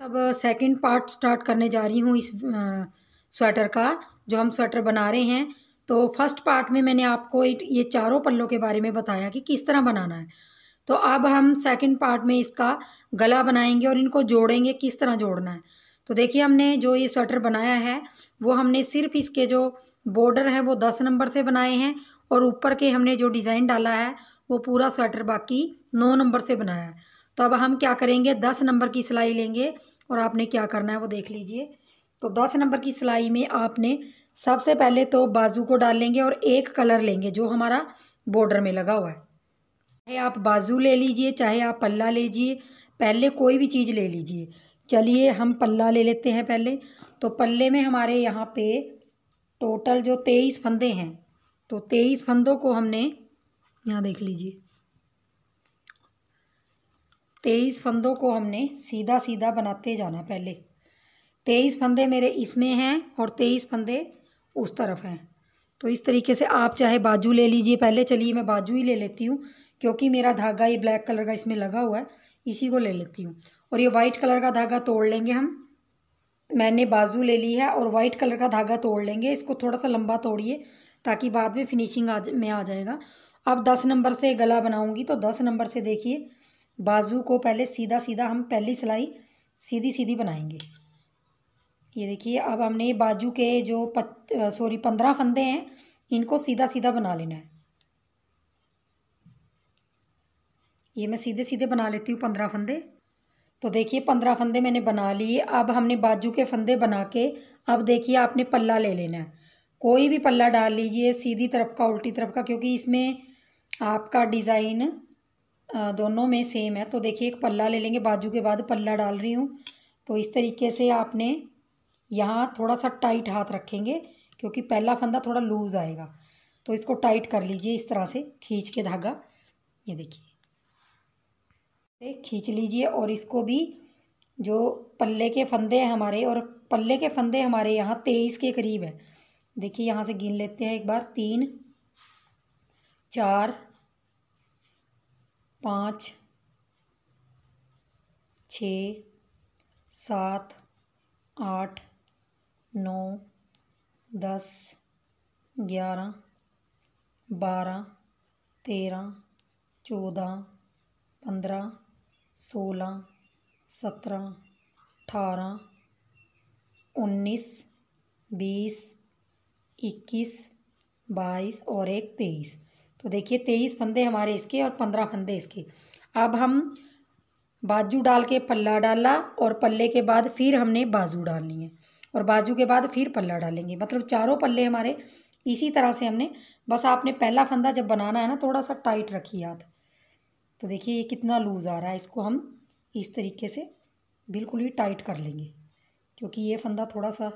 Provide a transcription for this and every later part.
अब second part start करने जा रही हूँ इस स्वेटर का जो हम स्वेटर बना रहे हैं तो फर्स्ट पार्ट में मैंने आपको ये चारों पल्लों के बारे में बताया कि किस तरह बनाना है तो अब हम सेकंड पार्ट में इसका गला बनाएंगे और इनको जोड़ेंगे किस तरह जोड़ना है तो देखिए हमने जो ये स्वेटर बनाया है वो हमने सिर्फ इसके जो बॉर्डर हैं वो दस नंबर से बनाए हैं और ऊपर के हमने जो डिज़ाइन डाला है वो पूरा स्वेटर बाकी नौ नंबर से बनाया है तो अब हम क्या करेंगे दस नंबर की सिलाई लेंगे और आपने क्या करना है वो देख लीजिए तो दस नंबर की सिलाई में आपने सबसे पहले तो बाजू को डाल लेंगे और एक कलर लेंगे जो हमारा बॉर्डर में लगा हुआ है चाहे आप बाजू ले लीजिए चाहे आप पल्ला लीजिए पहले कोई भी चीज़ ले लीजिए चलिए हम पल्ला ले लेते हैं पहले तो पल्ले में हमारे यहाँ पे टोटल जो तेईस फंदे हैं तो तेईस फंदों को हमने यहाँ देख लीजिए तेईस फंदों को हमने सीधा सीधा बनाते जाना पहले तेईस फंदे मेरे इसमें हैं और तेईस फंदे उस तरफ हैं तो इस तरीके से आप चाहे बाजू ले लीजिए पहले चलिए मैं बाजू ही ले लेती हूँ क्योंकि मेरा धागा ये ब्लैक कलर का इसमें लगा हुआ है इसी को ले लेती हूँ और ये वाइट कलर का धागा तोड़ लेंगे हम मैंने बाजू ले ली है और वाइट कलर का धागा तोड़ लेंगे इसको थोड़ा सा लंबा तोड़िए ताकि बाद में फिनिशिंग आज में आ जाएगा अब दस नंबर से गला बनाऊंगी तो दस नंबर से देखिए बाजू को पहले सीधा सीधा हम पहली सिलाई सीधी सीधी बनाएंगे ये देखिए अब हमने बाजू के जो सॉरी पंद्रह फंदे हैं इनको सीधा सीधा बना लेना है ये मैं सीधे सीधे बना लेती हूँ पंद्रह फंदे तो देखिए पंद्रह फंदे मैंने बना लिए अब हमने बाजू के फंदे बना के अब देखिए आपने पल्ला ले लेना है कोई भी पल्ला डाल लीजिए सीधी तरफ का उल्टी तरफ का क्योंकि इसमें आपका डिज़ाइन दोनों में सेम है तो देखिए एक पल्ला ले लेंगे बाजू के बाद पल्ला डाल रही हूँ तो इस तरीके से आपने यहाँ थोड़ा सा टाइट हाथ रखेंगे क्योंकि पहला फंदा थोड़ा लूज़ आएगा तो इसको टाइट कर लीजिए इस तरह से खींच के धागा ये देखिए खींच लीजिए और इसको भी जो पल्ले के फंदे हैं हमारे और पल्ले के फंदे हमारे यहाँ तेईस के करीब है देखिए यहाँ से गिन लेते हैं एक बार तीन चार पाँच छ सात आठ नौ दस ग्यारह बारह तेरह चौदह पंद्रह सोलह सत्रह अठारह उन्नीस बीस इक्कीस बाईस और एक तेईस तो देखिए तेईस फंदे हमारे इसके और पंद्रह फंदे इसके अब हम बाजू डाल के पल्ला डाला और पल्ले के बाद फिर हमने बाजू डालनी है और बाजू के बाद फिर पल्ला डालेंगे मतलब चारों पल्ले हमारे इसी तरह से हमने बस आपने पहला फंदा जब बनाना है ना थोड़ा सा टाइट रखी याद तो देखिए ये कितना लूज़ आ रहा है इसको हम इस तरीके से बिल्कुल ही टाइट कर लेंगे क्योंकि ये फंदा थोड़ा सा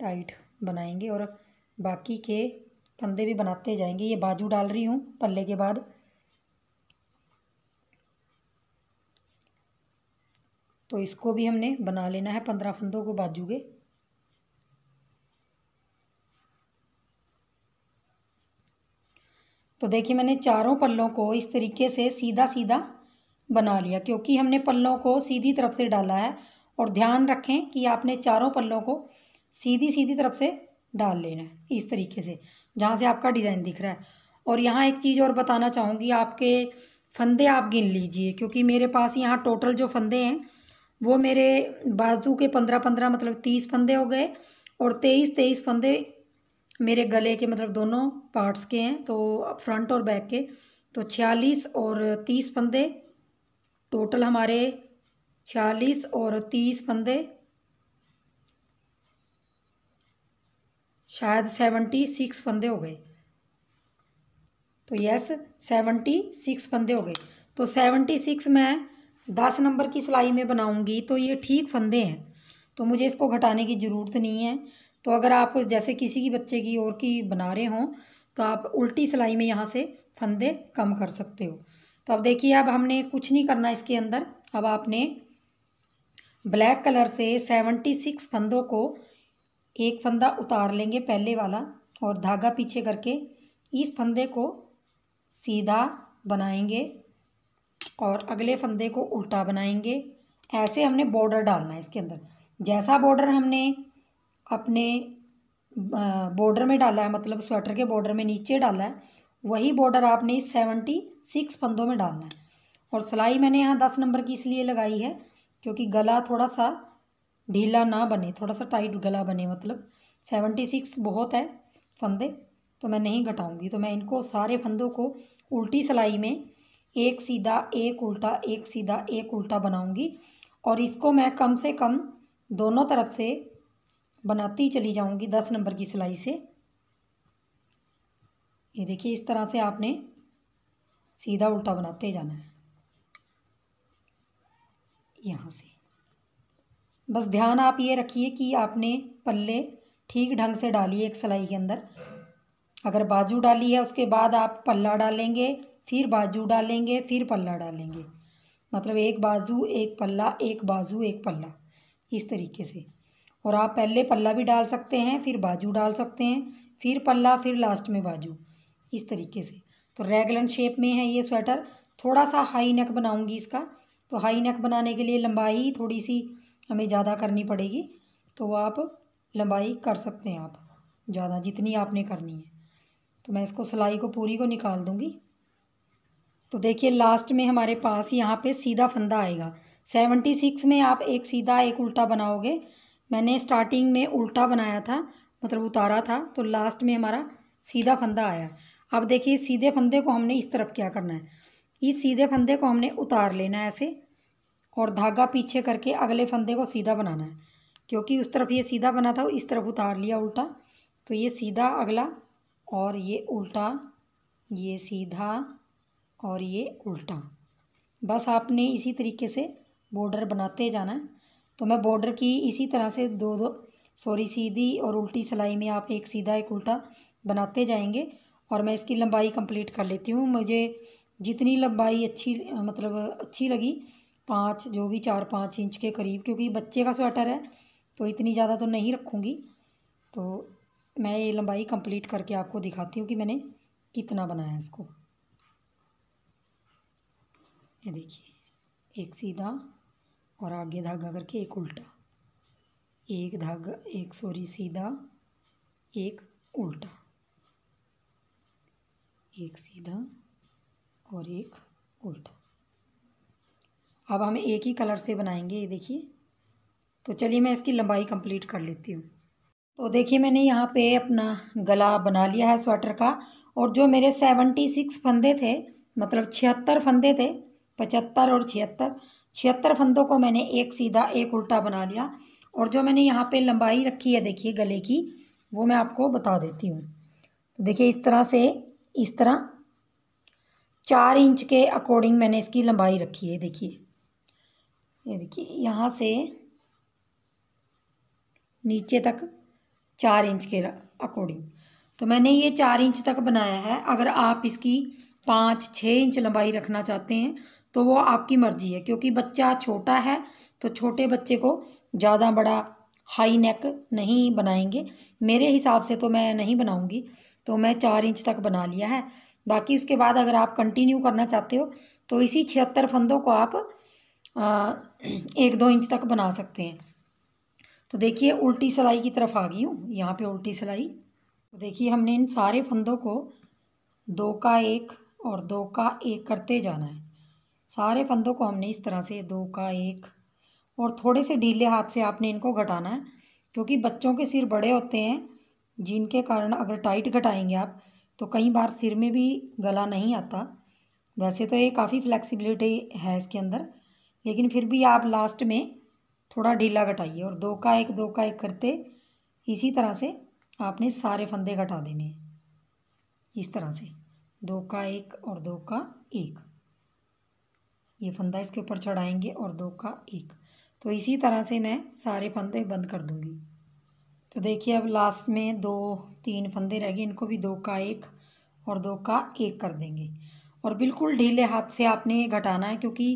टाइट बनाएंगे और बाकी के कंधे भी बनाते जाएंगे ये बाजू डाल रही हूँ पल्ले के बाद तो इसको भी हमने बना लेना है पंद्रह फंदों को बाजू के तो देखिए मैंने चारों पल्लों को इस तरीके से सीधा सीधा बना लिया क्योंकि हमने पल्लों को सीधी तरफ से डाला है और ध्यान रखें कि आपने चारों पल्लों को सीधी सीधी तरफ से डाल लेना है इस तरीके से जहाँ से आपका डिज़ाइन दिख रहा है और यहाँ एक चीज़ और बताना चाहूँगी आपके फंदे आप गिन लीजिए क्योंकि मेरे पास यहाँ टोटल जो फंदे हैं वो मेरे बाजू के पंद्रह पंद्रह मतलब तीस फंदे हो गए और तेईस तेईस फंदे मेरे गले के मतलब दोनों पार्ट्स के हैं तो फ्रंट और बैक के तो छियालीस और तीस फंदे टोटल हमारे छियालीस और तीस फंदे शायद सेवेंटी सिक्स बंदे हो गए तो यस सेवेंटी सिक्स फंदे हो गए तो सेवेंटी सिक्स मैं दस नंबर की सिलाई में बनाऊंगी तो ये ठीक फंदे हैं तो मुझे इसको घटाने की ज़रूरत नहीं है तो अगर आप जैसे किसी की बच्चे की और की बना रहे हों तो आप उल्टी सिलाई में यहाँ से फंदे कम कर सकते हो तो अब देखिए अब हमने कुछ नहीं करना इसके अंदर अब आपने ब्लैक कलर से सेवेंटी सिक्स फंदों को एक फंदा उतार लेंगे पहले वाला और धागा पीछे करके इस फंदे को सीधा बनाएंगे और अगले फंदे को उल्टा बनाएंगे ऐसे हमने बॉर्डर डालना है इसके अंदर जैसा बॉर्डर हमने अपने बॉर्डर में डाला है मतलब स्वेटर के बॉर्डर में नीचे डाला है वही बॉर्डर आपने इस सेवेंटी सिक्स फंदों में डालना है और सिलाई मैंने यहाँ दस नंबर की इसलिए लगाई है क्योंकि गला थोड़ा सा ढीला ना बने थोड़ा सा टाइट गला बने मतलब सेवेंटी सिक्स बहुत है फंदे तो मैं नहीं घटाऊंगी तो मैं इनको सारे फंदों को उल्टी सिलाई में एक सीधा एक उल्टा एक सीधा एक उल्टा बनाऊंगी और इसको मैं कम से कम दोनों तरफ से बनाती चली जाऊंगी दस नंबर की सिलाई से ये देखिए इस तरह से आपने सीधा उल्टा बनाते जाना है यहाँ से बस ध्यान आप ये रखिए कि आपने पल्ले ठीक ढंग से डाली एक सिलाई के अंदर अगर बाजू डाली है उसके बाद आप पल्ला डालेंगे फिर बाजू डालेंगे फिर पल्ला डालेंगे मतलब एक बाजू एक पल्ला एक बाजू एक पल्ला इस तरीके से और आप पहले पल्ला भी डाल सकते हैं फिर बाजू डाल सकते हैं फिर पल्ला फिर लास्ट में बाजू इस तरीके से तो रेगुलर शेप में है ये स्वेटर थोड़ा सा हाई नेक बनाऊंगी इसका तो हाई नेक बनाने के लिए लंबाई थोड़ी सी हमें ज़्यादा करनी पड़ेगी तो आप लंबाई कर सकते हैं आप ज़्यादा जितनी आपने करनी है तो मैं इसको सिलाई को पूरी को निकाल दूँगी तो देखिए लास्ट में हमारे पास यहाँ पे सीधा फंदा आएगा सेवेंटी सिक्स में आप एक सीधा एक उल्टा बनाओगे मैंने स्टार्टिंग में उल्टा बनाया था मतलब उतारा था तो लास्ट में हमारा सीधा फंदा आया अब देखिए सीधे फंदे को हमने इस तरफ क्या करना है इस सीधे फंदे को हमने उतार लेना है ऐसे और धागा पीछे करके अगले फंदे को सीधा बनाना है क्योंकि उस तरफ ये सीधा बना था इस तरफ उतार लिया उल्टा तो ये सीधा अगला और ये उल्टा ये सीधा और ये उल्टा बस आपने इसी तरीके से बॉर्डर बनाते जाना है तो मैं बॉर्डर की इसी तरह से दो दो सॉरी सीधी और उल्टी सिलाई में आप एक सीधा एक उल्टा बनाते जाएंगे और मैं इसकी लंबाई कंप्लीट कर लेती हूँ मुझे जितनी लंबाई अच्छी मतलब अच्छी लगी पाँच जो भी चार पाँच इंच के करीब क्योंकि बच्चे का स्वेटर है तो इतनी ज़्यादा तो नहीं रखूँगी तो मैं ये लंबाई कंप्लीट करके आपको दिखाती हूँ कि मैंने कितना बनाया इसको ये देखिए एक सीधा और आगे धागा करके एक उल्टा एक धागा एक सॉरी सीधा एक उल्टा एक सीधा और एक उल्टा अब हम एक ही कलर से बनाएंगे ये देखिए तो चलिए मैं इसकी लंबाई कंप्लीट कर लेती हूँ तो देखिए मैंने यहाँ पे अपना गला बना लिया है स्वेटर का और जो मेरे सेवेंटी सिक्स फंदे थे मतलब छिहत्तर फंदे थे पचहत्तर और छिहत्तर छिहत्तर फंदों को मैंने एक सीधा एक उल्टा बना लिया और जो मैंने यहाँ पे लंबाई रखी है देखिए गले की वो मैं आपको बता देती हूँ तो देखिए इस तरह से इस तरह चार इंच के अकॉर्डिंग मैंने इसकी लंबाई रखी है देखिए ये देखिए यहाँ से नीचे तक चार इंच के अकॉर्डिंग तो मैंने ये चार इंच तक बनाया है अगर आप इसकी पाँच छः इंच लंबाई रखना चाहते हैं तो वो आपकी मर्ज़ी है क्योंकि बच्चा छोटा है तो छोटे बच्चे को ज़्यादा बड़ा हाई नेक नहीं बनाएंगे मेरे हिसाब से तो मैं नहीं बनाऊंगी तो मैं चार इंच तक बना लिया है बाकी उसके बाद अगर आप कंटिन्यू करना चाहते हो तो इसी छिहत्तर फंदों को आप एक दो इंच तक बना सकते हैं तो देखिए उल्टी सिलाई की तरफ आ गई हूँ यहाँ पे उल्टी सिलाई तो देखिए हमने इन सारे फंदों को दो का एक और दो का एक करते जाना है सारे फंदों को हमने इस तरह से दो का एक और थोड़े से ढीले हाथ से आपने इनको घटाना है क्योंकि बच्चों के सिर बड़े होते हैं जिनके कारण अगर टाइट घटाएंगे आप तो कई बार सिर में भी गला नहीं आता वैसे तो ये काफ़ी फ्लेक्सिबिलिटी है इसके अंदर लेकिन फिर भी आप लास्ट में थोड़ा ढीला घटाइए और दो का एक दो का एक करते इसी तरह से आपने सारे फंदे घटा देने इस तरह से दो का एक और दो का एक ये फंदा इसके ऊपर चढ़ाएंगे और दो का एक तो इसी तरह से मैं सारे फंदे बंद कर दूँगी तो देखिए अब लास्ट में दो तीन फंदे रह गए इनको भी दो का एक और दो का एक कर देंगे और बिल्कुल ढीले हाथ से आपने घटाना है क्योंकि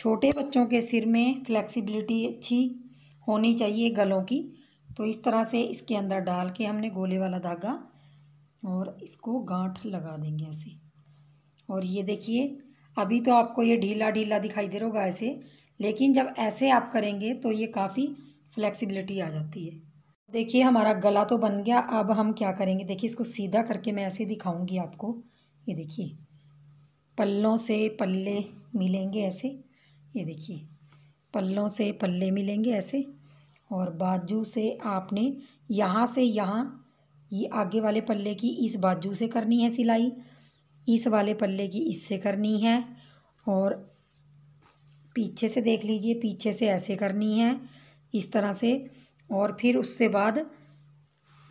छोटे बच्चों के सिर में फ्लेक्सिबिलिटी अच्छी होनी चाहिए गलों की तो इस तरह से इसके अंदर डाल के हमने गोले वाला धागा और इसको गांठ लगा देंगे ऐसे और ये देखिए अभी तो आपको ये ढीला ढीला दिखाई दे रहा होगा ऐसे लेकिन जब ऐसे आप करेंगे तो ये काफ़ी फ्लेक्सिबिलिटी आ जाती है देखिए हमारा गला तो बन गया अब हम क्या करेंगे देखिए इसको सीधा करके मैं ऐसे दिखाऊंगी आपको ये देखिए पल्लों से पल्ले मिलेंगे ऐसे ये देखिए पल्लों से पल्ले मिलेंगे ऐसे और बाजू से आपने यहाँ से यहाँ ये आगे वाले पल्ले की इस बाजू से करनी है सिलाई इस वाले पल्ले की इससे करनी है और पीछे से देख लीजिए पीछे से ऐसे करनी है इस तरह से और फिर उससे बाद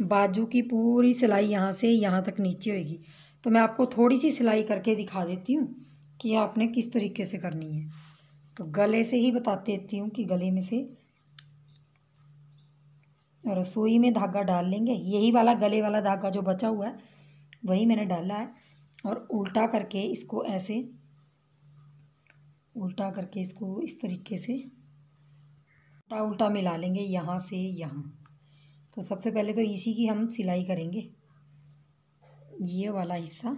बाजू की पूरी सिलाई यहाँ से यहाँ तक नीचे होगी तो मैं आपको थोड़ी सी सिलाई करके दिखा देती हूँ कि आपने किस तरीके से करनी है तो गले से ही बता देती हूँ कि गले में से रसोई में धागा डाल लेंगे यही वाला गले वाला धागा जो बचा हुआ है वही मैंने डाला है और उल्टा करके इसको ऐसे उल्टा करके इसको इस तरीके से उल्टा उल्टा मिला लेंगे यहाँ से यहाँ तो सबसे पहले तो इसी की हम सिलाई करेंगे ये वाला हिस्सा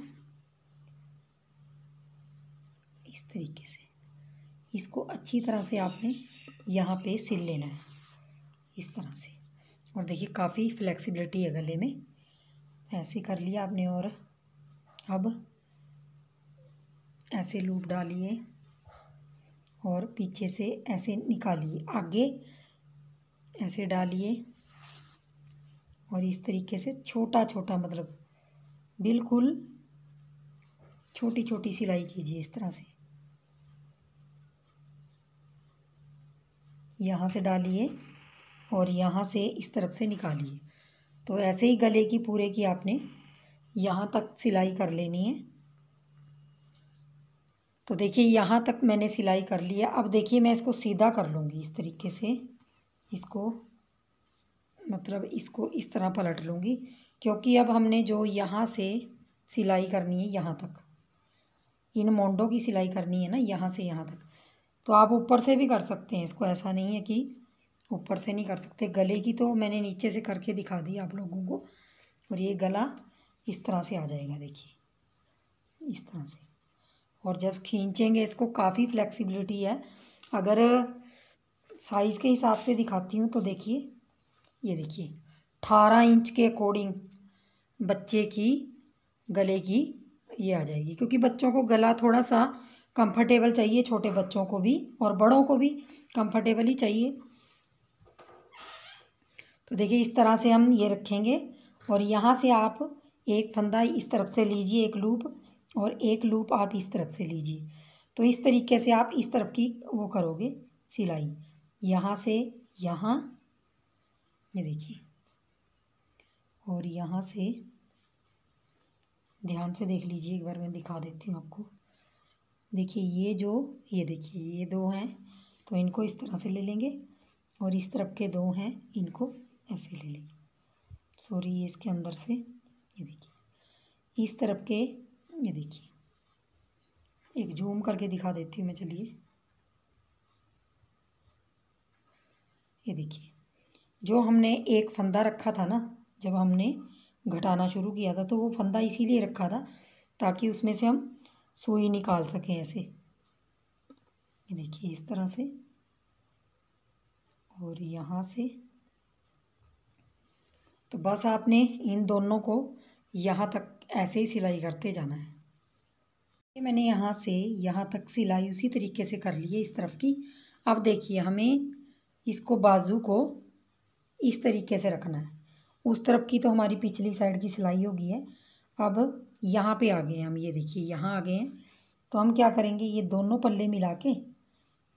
इस तरीके से इसको अच्छी तरह से आपने यहाँ पे सिल लेना है इस तरह से और देखिए काफ़ी फ्लेक्सिबिलिटी है गले में ऐसे कर लिया आपने और अब ऐसे लूप डालिए और पीछे से ऐसे निकालिए आगे ऐसे डालिए और इस तरीके से छोटा छोटा मतलब बिल्कुल छोटी छोटी सिलाई कीजिए इस तरह से यहाँ से डालिए और यहाँ से इस तरफ से निकालिए तो ऐसे ही गले की पूरे की आपने यहाँ तक सिलाई कर लेनी है तो देखिए यहाँ तक मैंने सिलाई कर ली है अब देखिए मैं इसको सीधा कर लूँगी इस तरीके से इसको मतलब इसको इस तरह पलट लूँगी क्योंकि अब हमने जो यहाँ से सिलाई करनी है यहाँ तक इन मोंडों की सिलाई करनी है ना यहाँ से यहाँ तक तो आप ऊपर से भी कर सकते हैं इसको ऐसा नहीं है कि ऊपर से नहीं कर सकते गले की तो मैंने नीचे से करके दिखा दी आप लोगों को और ये गला इस तरह से आ जाएगा देखिए इस तरह से और जब खींचेंगे इसको काफ़ी फ्लेक्सिबिलिटी है अगर साइज़ के हिसाब से दिखाती हूँ तो देखिए ये देखिए अठारह इंच के अकॉर्डिंग बच्चे की गले की ये आ जाएगी क्योंकि बच्चों को गला थोड़ा सा कंफर्टेबल चाहिए छोटे बच्चों को भी और बड़ों को भी कंफर्टेबल ही चाहिए तो देखिए इस तरह से हम ये रखेंगे और यहाँ से आप एक फंदा इस तरफ से लीजिए एक लूप और एक लूप आप इस तरफ से लीजिए तो इस तरीके से आप इस तरफ की वो करोगे सिलाई यहाँ से यहाँ ये देखिए और यहाँ से ध्यान से देख लीजिए एक बार मैं दिखा देती हूँ आपको देखिए ये जो ये देखिए ये दो हैं तो इनको इस तरह से ले लेंगे और इस तरफ के दो हैं इनको ऐसे ले लेंगे सॉरी ये इसके अंदर से ये देखिए इस तरफ के ये देखिए एक जूम करके दिखा देती हूँ मैं चलिए ये देखिए जो हमने एक फंदा रखा था ना जब हमने घटाना शुरू किया था तो वो फंदा इसीलिए रखा था ताकि उसमें से हम सुई निकाल सकें ऐसे ये देखिए इस तरह से और यहाँ से तो बस आपने इन दोनों को यहाँ तक ऐसे ही सिलाई करते जाना है ये मैंने यहाँ से यहाँ तक सिलाई उसी तरीके से कर ली है इस तरफ की अब देखिए हमें इसको बाजू को इस तरीके से रखना है उस तरफ की तो हमारी पिछली साइड की सिलाई होगी है अब यहाँ पे आ गए हम ये देखिए यहाँ आ गए हैं तो हम क्या करेंगे ये दोनों पल्ले मिला के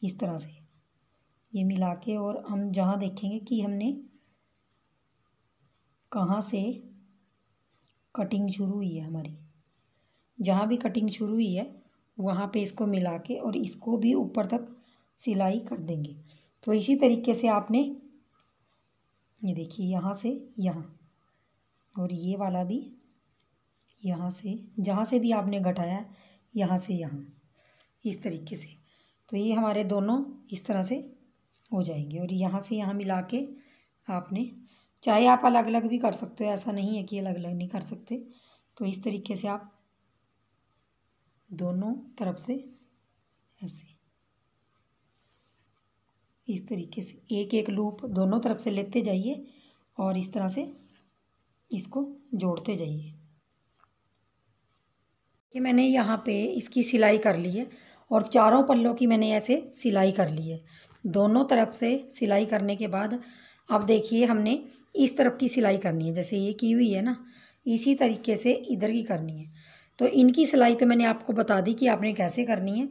इस तरह से ये मिला के और हम जहाँ देखेंगे कि हमने कहाँ से कटिंग शुरू हुई है हमारी जहाँ भी कटिंग शुरू हुई है वहाँ पे इसको मिला के और इसको भी ऊपर तक सिलाई कर देंगे तो इसी तरीके से आपने ये देखिए यहाँ से यहाँ और ये वाला भी यहाँ से जहाँ से भी आपने घटाया है यहाँ से यहाँ इस तरीके से तो ये हमारे दोनों इस तरह से हो जाएंगे और यहाँ से यहाँ मिला के आपने चाहे आप अलग अलग भी कर सकते हो ऐसा नहीं है कि अलग अलग नहीं कर सकते तो इस तरीके से आप दोनों तरफ से ऐसे इस तरीके से एक एक लूप दोनों तरफ से लेते जाइए और इस तरह से इसको जोड़ते जाइए कि मैंने यहाँ पे इसकी सिलाई कर ली है और चारों पल्लों की मैंने ऐसे सिलाई कर ली है दोनों तरफ से सिलाई करने के बाद अब देखिए हमने इस तरफ की सिलाई करनी है जैसे ये की हुई है ना इसी तरीके से इधर की करनी है तो इनकी सिलाई तो मैंने आपको बता दी कि आपने कैसे करनी है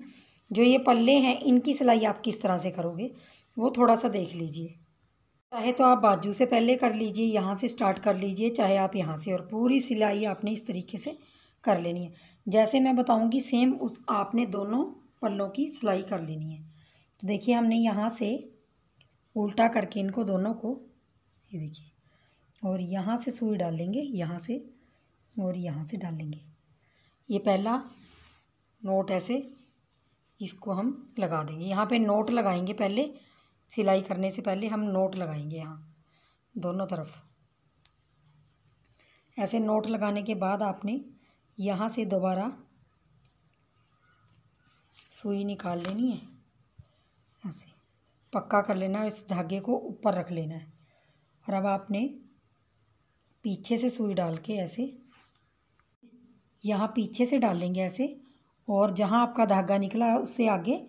जो ये पल्ले हैं इनकी सिलाई आप किस तरह से करोगे वो थोड़ा सा देख लीजिए चाहे तो आप बाजू से पहले कर लीजिए यहाँ से स्टार्ट कर लीजिए चाहे आप यहाँ से और पूरी सिलाई आपने इस तरीके से कर लेनी है जैसे मैं बताऊंगी सेम उस आपने दोनों पल्लों की सिलाई कर लेनी है तो देखिए हमने यहाँ से उल्टा करके इनको दोनों को ये देखिए और यहाँ से सुई डाल देंगे यहाँ से और यहाँ से डाल लेंगे ये पहला नोट ऐसे इसको हम लगा देंगे यहाँ पे नोट लगाएंगे पहले सिलाई करने से पहले हम नोट लगाएंगे यहाँ दोनों तरफ ऐसे नोट लगाने के बाद आपने यहाँ से दोबारा सुई निकाल लेनी है ऐसे पक्का कर लेना है इस धागे को ऊपर रख लेना है और अब आपने पीछे से सुई डाल के ऐसे यहाँ पीछे से डाल लेंगे ऐसे और जहाँ आपका धागा निकला है उससे आगे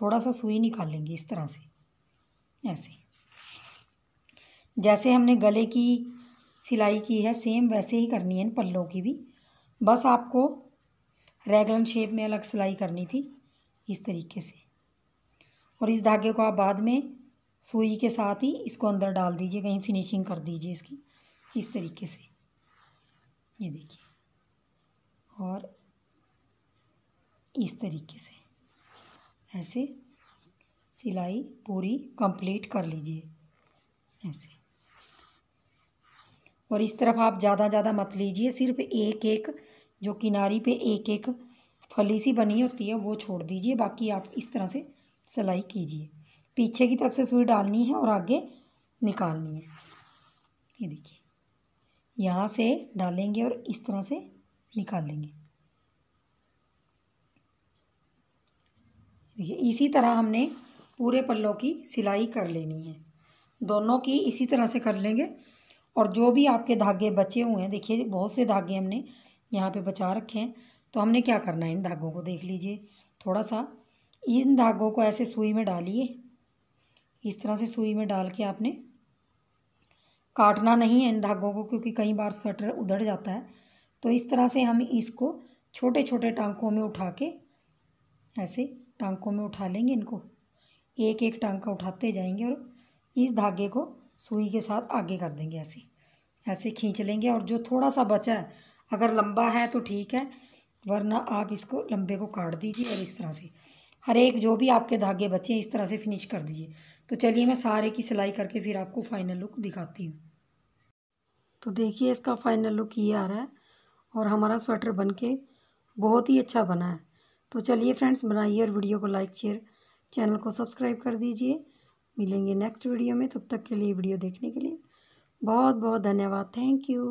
थोड़ा सा सुई निकाल लेंगे इस तरह से ऐसे जैसे हमने गले की सिलाई की है सेम वैसे ही करनी है इन पल्लों की भी बस आपको रेगुलर शेप में अलग सिलाई करनी थी इस तरीके से और इस धागे को आप बाद में सुई के साथ ही इसको अंदर डाल दीजिए कहीं फिनिशिंग कर दीजिए इसकी इस तरीके से ये देखिए और इस तरीके से ऐसे सिलाई पूरी कंप्लीट कर लीजिए ऐसे और इस तरफ आप ज़्यादा ज़्यादा मत लीजिए सिर्फ एक एक जो किनारी पे एक एक फली सी बनी होती है वो छोड़ दीजिए बाकी आप इस तरह से सिलाई कीजिए पीछे की तरफ से सुई डालनी है और आगे निकालनी है ये देखिए यहाँ से डालेंगे और इस तरह से निकालेंगे देखिए इसी तरह हमने पूरे पल्लों की सिलाई कर लेनी है दोनों की इसी तरह से कर लेंगे और जो भी आपके धागे बचे हुए हैं देखिए बहुत से धागे हमने यहाँ पे बचा रखे हैं तो हमने क्या करना है इन धागों को देख लीजिए थोड़ा सा इन धागों को ऐसे सुई में डालिए इस तरह से सुई में डाल के आपने काटना नहीं है इन धागों को क्योंकि कई बार स्वेटर उधड़ जाता है तो इस तरह से हम इसको छोटे छोटे टांकों में उठा के ऐसे टांकों में उठा लेंगे इनको एक एक टांका उठाते जाएंगे और इस धागे को सुई के साथ आगे कर देंगे ऐसे ऐसे खींच लेंगे और जो थोड़ा सा बचा है अगर लंबा है तो ठीक है वरना आप इसको लंबे को काट दीजिए और इस तरह से हर एक जो भी आपके धागे बचे हैं इस तरह से फिनिश कर दीजिए तो चलिए मैं सारे की सिलाई करके फिर आपको फाइनल लुक दिखाती हूँ तो देखिए इसका फाइनल लुक ये आ रहा है और हमारा स्वेटर बन के बहुत ही अच्छा बना है तो चलिए फ्रेंड्स बनाइए और वीडियो को लाइक शेयर चैनल को सब्सक्राइब कर दीजिए मिलेंगे नेक्स्ट वीडियो में तब तक के लिए वीडियो देखने के लिए बहुत बहुत धन्यवाद थैंक यू